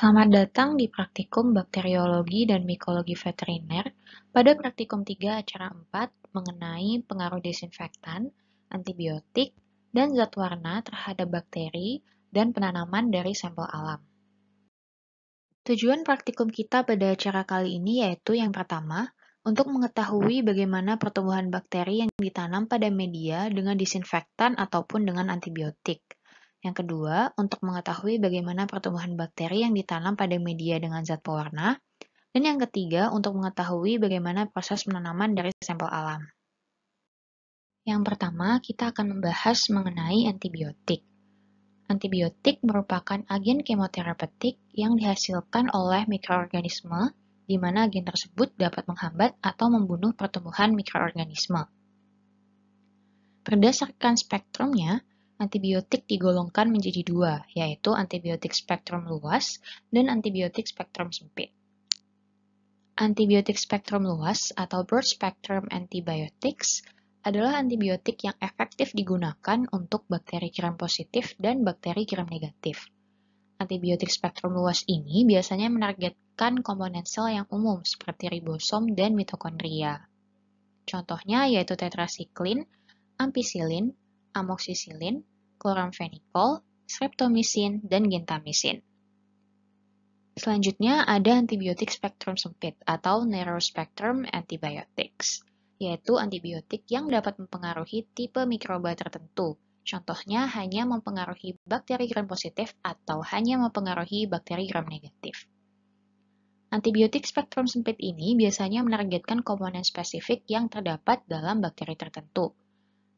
Selamat datang di praktikum bakteriologi dan mikologi veteriner pada praktikum 3 acara 4 mengenai pengaruh desinfektan, antibiotik, dan zat warna terhadap bakteri dan penanaman dari sampel alam. Tujuan praktikum kita pada acara kali ini yaitu yang pertama, untuk mengetahui bagaimana pertumbuhan bakteri yang ditanam pada media dengan disinfektan ataupun dengan antibiotik. Yang kedua, untuk mengetahui bagaimana pertumbuhan bakteri yang ditanam pada media dengan zat pewarna. Dan yang ketiga, untuk mengetahui bagaimana proses penanaman dari sampel alam. Yang pertama, kita akan membahas mengenai antibiotik. Antibiotik merupakan agen kemoterapeutik yang dihasilkan oleh mikroorganisme, di mana agen tersebut dapat menghambat atau membunuh pertumbuhan mikroorganisme. Berdasarkan spektrumnya, antibiotik digolongkan menjadi dua, yaitu antibiotik spektrum luas dan antibiotik spektrum sempit. Antibiotik spektrum luas atau broad spectrum antibiotics adalah antibiotik yang efektif digunakan untuk bakteri gram positif dan bakteri gram negatif. Antibiotik spektrum luas ini biasanya menargetkan komponen sel yang umum seperti ribosom dan mitokondria. Contohnya yaitu tetrasiklin, ampicillin, amoxicillin, kloramfenikol, streptomisin, dan gentamicin. Selanjutnya ada antibiotik spektrum sempit atau narrow spectrum antibiotics, yaitu antibiotik yang dapat mempengaruhi tipe mikroba tertentu. Contohnya hanya mempengaruhi bakteri gram positif atau hanya mempengaruhi bakteri gram negatif. Antibiotik spektrum sempit ini biasanya menargetkan komponen spesifik yang terdapat dalam bakteri tertentu.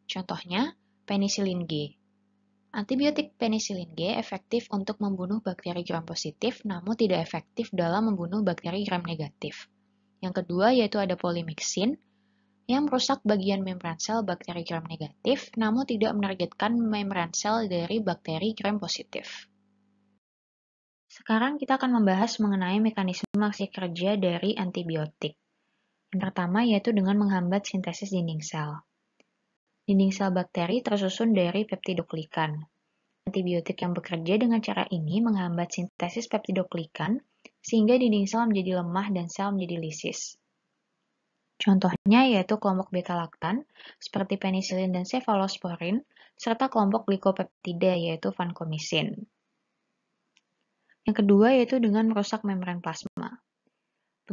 Contohnya, penicillin G, Antibiotik penicillin G efektif untuk membunuh bakteri gram positif, namun tidak efektif dalam membunuh bakteri gram negatif. Yang kedua yaitu ada polimixin, yang merusak bagian membran sel bakteri gram negatif, namun tidak menargetkan membran sel dari bakteri gram positif. Sekarang kita akan membahas mengenai mekanisme aksi kerja dari antibiotik. Yang pertama yaitu dengan menghambat sintesis dinding sel. Dinding sel bakteri tersusun dari peptidoglikan. Antibiotik yang bekerja dengan cara ini menghambat sintesis peptidoglikan, sehingga dinding sel menjadi lemah dan sel menjadi lisis. Contohnya yaitu kelompok beta-laktan, seperti penisilin dan cefalosporin, serta kelompok glikopeptida yaitu vancomycin. Yang kedua yaitu dengan merusak membran plasma.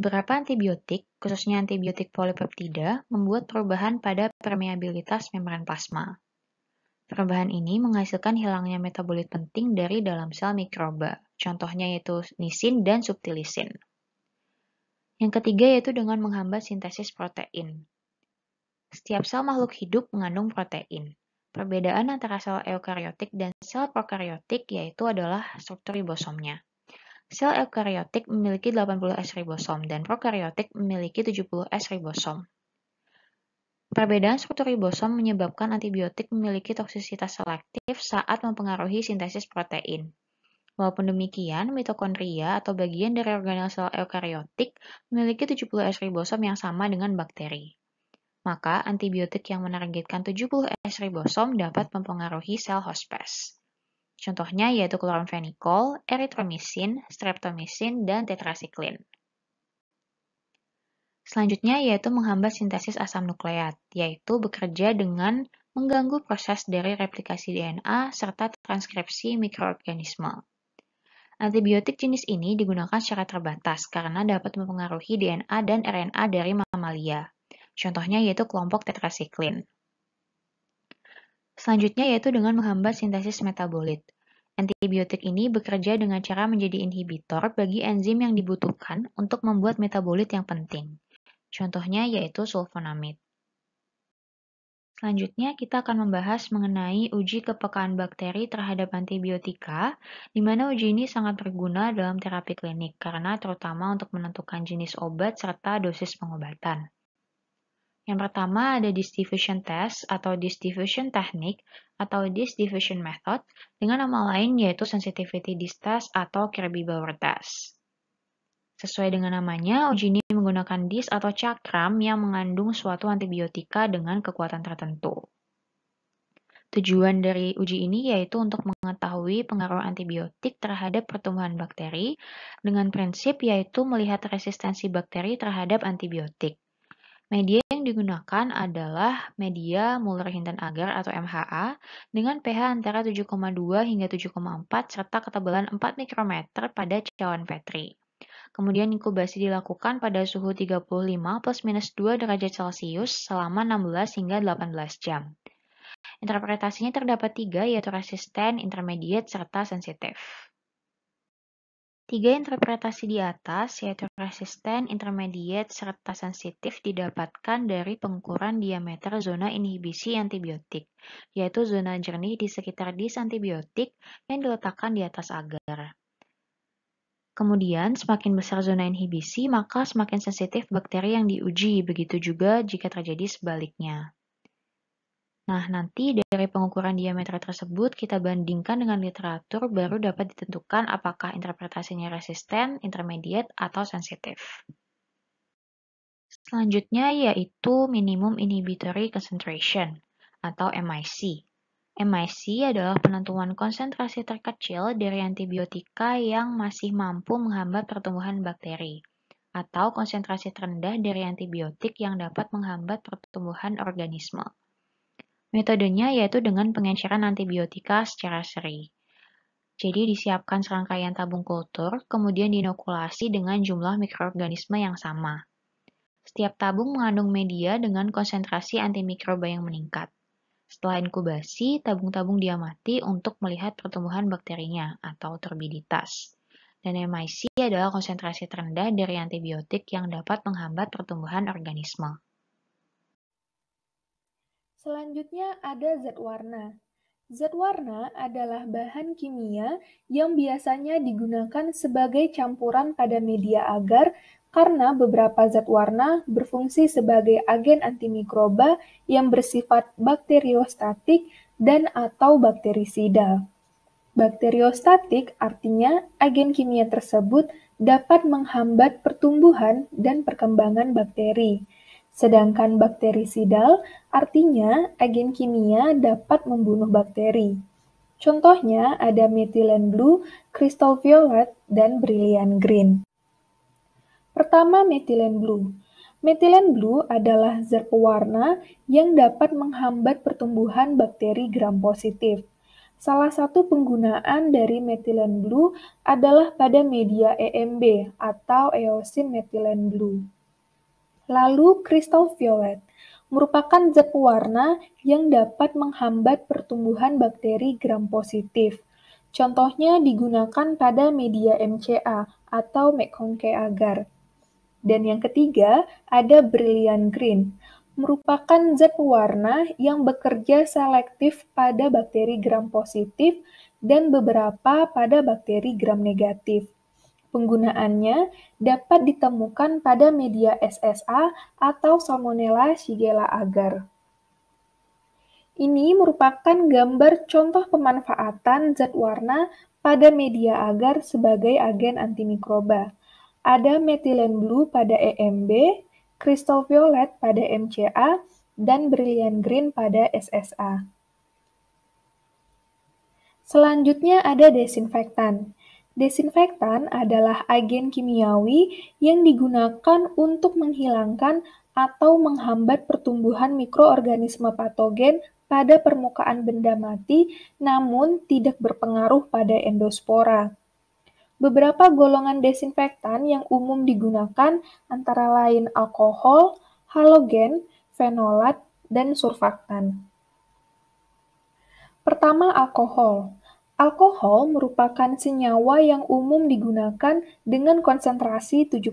Beberapa antibiotik, khususnya antibiotik polipeptida, membuat perubahan pada permeabilitas membran plasma. Perubahan ini menghasilkan hilangnya metabolit penting dari dalam sel mikroba, contohnya yaitu nisin dan subtilisin. Yang ketiga yaitu dengan menghambat sintesis protein. Setiap sel makhluk hidup mengandung protein. Perbedaan antara sel eukariotik dan sel prokariotik yaitu adalah struktur ribosomnya. Sel eukariotik memiliki 80S ribosom dan prokariotik memiliki 70S ribosom. Perbedaan struktur ribosom menyebabkan antibiotik memiliki toksisitas selektif saat mempengaruhi sintesis protein. Walaupun demikian, mitokondria atau bagian dari organel sel eukariotik memiliki 70S ribosom yang sama dengan bakteri. Maka, antibiotik yang menargetkan 70S ribosom dapat mempengaruhi sel hospes. Contohnya yaitu chloramphenicol, eritromisin, streptomisin, dan tetrasiklin. Selanjutnya yaitu menghambat sintesis asam nukleat, yaitu bekerja dengan mengganggu proses dari replikasi DNA serta transkripsi mikroorganisme. Antibiotik jenis ini digunakan secara terbatas karena dapat mempengaruhi DNA dan RNA dari mamalia. Contohnya yaitu kelompok tetrasiklin. Selanjutnya yaitu dengan menghambat sintesis metabolit. Antibiotik ini bekerja dengan cara menjadi inhibitor bagi enzim yang dibutuhkan untuk membuat metabolit yang penting. Contohnya yaitu sulfonamid. Selanjutnya, kita akan membahas mengenai uji kepekaan bakteri terhadap antibiotika, di mana uji ini sangat berguna dalam terapi klinik karena terutama untuk menentukan jenis obat serta dosis pengobatan. Yang pertama ada distribution test atau distribution technique atau distribution method dengan nama lain yaitu sensitivity disk test atau Kirby Bauer test. Sesuai dengan namanya, uji ini menggunakan dis atau cakram yang mengandung suatu antibiotika dengan kekuatan tertentu. Tujuan dari uji ini yaitu untuk mengetahui pengaruh antibiotik terhadap pertumbuhan bakteri dengan prinsip yaitu melihat resistensi bakteri terhadap antibiotik. Media yang digunakan adalah media Muller-Hinton-Agar atau MHA dengan pH antara 7,2 hingga 7,4 serta ketebalan 4 mikrometer pada cawan Petri. Kemudian inkubasi dilakukan pada suhu 35 plus minus 2 derajat Celcius selama 16 hingga 18 jam. Interpretasinya terdapat tiga yaitu resisten, intermediate, serta sensitif. Tiga interpretasi di atas, yaitu resisten, intermediate, serta sensitif didapatkan dari pengukuran diameter zona inhibisi antibiotik, yaitu zona jernih di sekitar dis antibiotik yang diletakkan di atas agar. Kemudian, semakin besar zona inhibisi, maka semakin sensitif bakteri yang diuji, begitu juga jika terjadi sebaliknya. Nah, nanti dari pengukuran diameter tersebut kita bandingkan dengan literatur baru dapat ditentukan apakah interpretasinya resisten, intermediate, atau sensitif. Selanjutnya yaitu minimum inhibitory concentration atau MIC. MIC adalah penentuan konsentrasi terkecil dari antibiotika yang masih mampu menghambat pertumbuhan bakteri atau konsentrasi terendah dari antibiotik yang dapat menghambat pertumbuhan organisme. Metodenya yaitu dengan pengenceran antibiotika secara seri. Jadi disiapkan serangkaian tabung kultur, kemudian dinokulasi dengan jumlah mikroorganisme yang sama. Setiap tabung mengandung media dengan konsentrasi antimikroba yang meningkat. Setelah inkubasi, tabung-tabung diamati untuk melihat pertumbuhan bakterinya atau turbiditas. Dan MIC adalah konsentrasi terendah dari antibiotik yang dapat menghambat pertumbuhan organisme. Selanjutnya ada zat warna. Zat warna adalah bahan kimia yang biasanya digunakan sebagai campuran pada media agar karena beberapa zat warna berfungsi sebagai agen antimikroba yang bersifat bakteriostatik dan atau bakterisida. Bakteriostatik artinya agen kimia tersebut dapat menghambat pertumbuhan dan perkembangan bakteri. Sedangkan bakterisidal artinya agen kimia dapat membunuh bakteri. Contohnya ada methylene blue, crystal violet, dan brilliant green. Pertama, methylene blue. Methylene blue adalah zat pewarna yang dapat menghambat pertumbuhan bakteri gram positif. Salah satu penggunaan dari methylene blue adalah pada media EMB atau eosin methylene blue. Lalu kristal violet merupakan zat pewarna yang dapat menghambat pertumbuhan bakteri gram positif. Contohnya digunakan pada media MCA atau mekongke agar. Dan yang ketiga, ada brilliant green, merupakan zat pewarna yang bekerja selektif pada bakteri gram positif dan beberapa pada bakteri gram negatif. Penggunaannya dapat ditemukan pada media SSA atau Salmonella shigella agar. Ini merupakan gambar contoh pemanfaatan zat warna pada media agar sebagai agen antimikroba. Ada methylene blue pada EMB, crystal violet pada MCA, dan brilliant green pada SSA. Selanjutnya ada desinfektan. Desinfektan adalah agen kimiawi yang digunakan untuk menghilangkan atau menghambat pertumbuhan mikroorganisme patogen pada permukaan benda mati, namun tidak berpengaruh pada endospora. Beberapa golongan desinfektan yang umum digunakan antara lain alkohol, halogen, fenolat, dan surfaktan. Pertama, alkohol. Alkohol merupakan senyawa yang umum digunakan dengan konsentrasi 70%,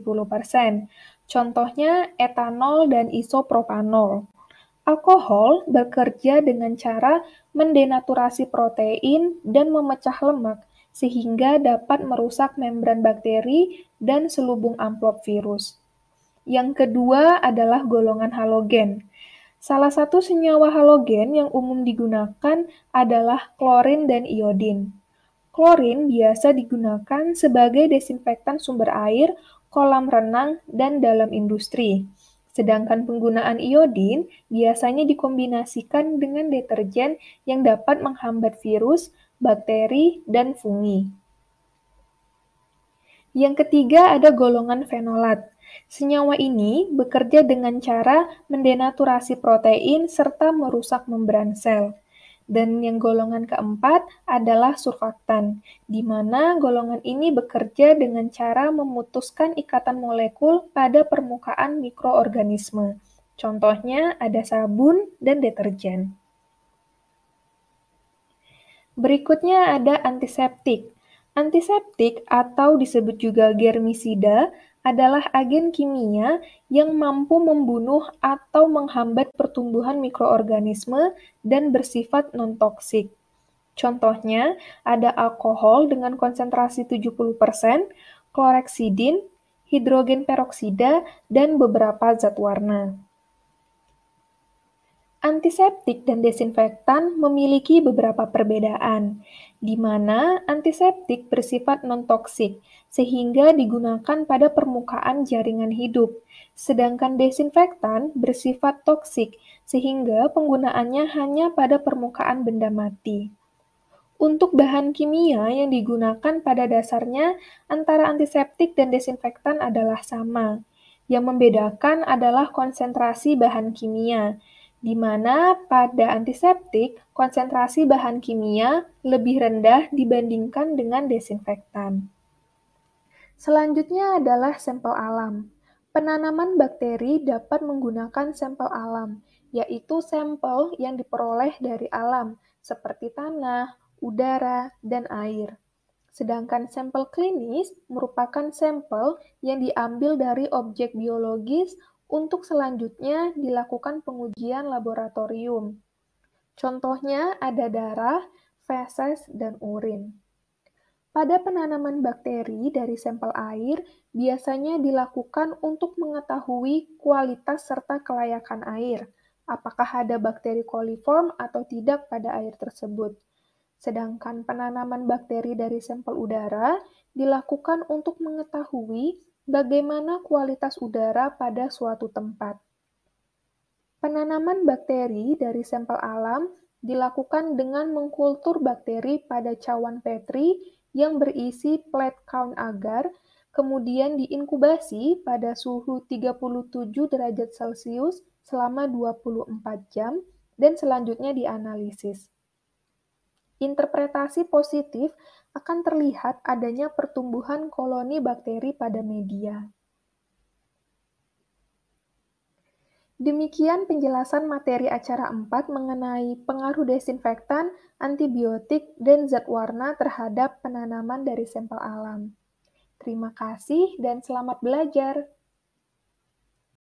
contohnya etanol dan isopropanol. Alkohol bekerja dengan cara mendenaturasi protein dan memecah lemak, sehingga dapat merusak membran bakteri dan selubung amplop virus. Yang kedua adalah golongan halogen. Salah satu senyawa halogen yang umum digunakan adalah klorin dan iodin. Klorin biasa digunakan sebagai desinfektan sumber air, kolam renang, dan dalam industri. Sedangkan penggunaan iodin biasanya dikombinasikan dengan deterjen yang dapat menghambat virus, bakteri, dan fungi. Yang ketiga ada golongan fenolat. Senyawa ini bekerja dengan cara mendenaturasi protein serta merusak membran sel. Dan yang golongan keempat adalah surfaktan, di mana golongan ini bekerja dengan cara memutuskan ikatan molekul pada permukaan mikroorganisme. Contohnya ada sabun dan deterjen. Berikutnya ada antiseptik. Antiseptik atau disebut juga germisida adalah agen kimia yang mampu membunuh atau menghambat pertumbuhan mikroorganisme dan bersifat non-toksik. Contohnya, ada alkohol dengan konsentrasi 70%, kloreksidin, hidrogen peroksida, dan beberapa zat warna. Antiseptik dan desinfektan memiliki beberapa perbedaan di mana antiseptik bersifat non-toksik, sehingga digunakan pada permukaan jaringan hidup. Sedangkan desinfektan bersifat toksik, sehingga penggunaannya hanya pada permukaan benda mati. Untuk bahan kimia yang digunakan pada dasarnya antara antiseptik dan desinfektan adalah sama. Yang membedakan adalah konsentrasi bahan kimia di mana pada antiseptik konsentrasi bahan kimia lebih rendah dibandingkan dengan desinfektan. Selanjutnya adalah sampel alam. Penanaman bakteri dapat menggunakan sampel alam, yaitu sampel yang diperoleh dari alam, seperti tanah, udara, dan air. Sedangkan sampel klinis merupakan sampel yang diambil dari objek biologis, untuk selanjutnya dilakukan pengujian laboratorium. Contohnya ada darah, feses, dan urin. Pada penanaman bakteri dari sampel air, biasanya dilakukan untuk mengetahui kualitas serta kelayakan air, apakah ada bakteri koliform atau tidak pada air tersebut. Sedangkan penanaman bakteri dari sampel udara dilakukan untuk mengetahui bagaimana kualitas udara pada suatu tempat. Penanaman bakteri dari sampel alam dilakukan dengan mengkultur bakteri pada cawan petri yang berisi plate count agar kemudian diinkubasi pada suhu 37 derajat Celcius selama 24 jam dan selanjutnya dianalisis. Interpretasi positif akan terlihat adanya pertumbuhan koloni bakteri pada media. Demikian penjelasan materi acara 4 mengenai pengaruh desinfektan, antibiotik, dan zat warna terhadap penanaman dari sampel alam. Terima kasih dan selamat belajar.